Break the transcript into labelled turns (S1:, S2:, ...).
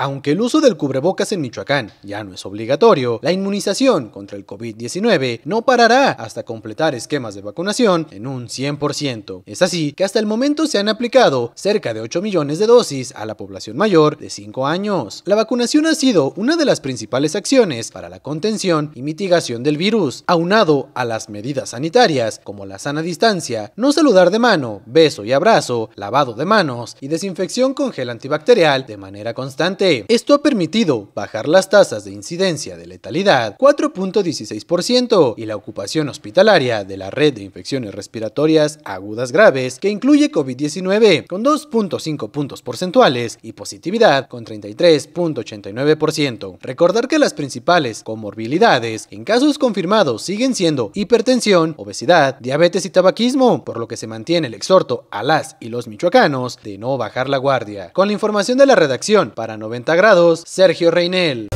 S1: Aunque el uso del cubrebocas en Michoacán ya no es obligatorio, la inmunización contra el COVID-19 no parará hasta completar esquemas de vacunación en un 100%. Es así que hasta el momento se han aplicado cerca de 8 millones de dosis a la población mayor de 5 años. La vacunación ha sido una de las principales acciones para la contención y mitigación del virus, aunado a las medidas sanitarias como la sana distancia, no saludar de mano, beso y abrazo, lavado de manos y desinfección con gel antibacterial de manera constante. Esto ha permitido bajar las tasas de incidencia de letalidad 4.16% y la ocupación hospitalaria de la red de infecciones respiratorias agudas graves, que incluye COVID-19, con 2.5 puntos porcentuales y positividad con 33.89%. Recordar que las principales comorbilidades en casos confirmados siguen siendo hipertensión, obesidad, diabetes y tabaquismo, por lo que se mantiene el exhorto a las y los michoacanos de no bajar la guardia. Con la información de la redacción para 90 90 grados, Sergio Reinel.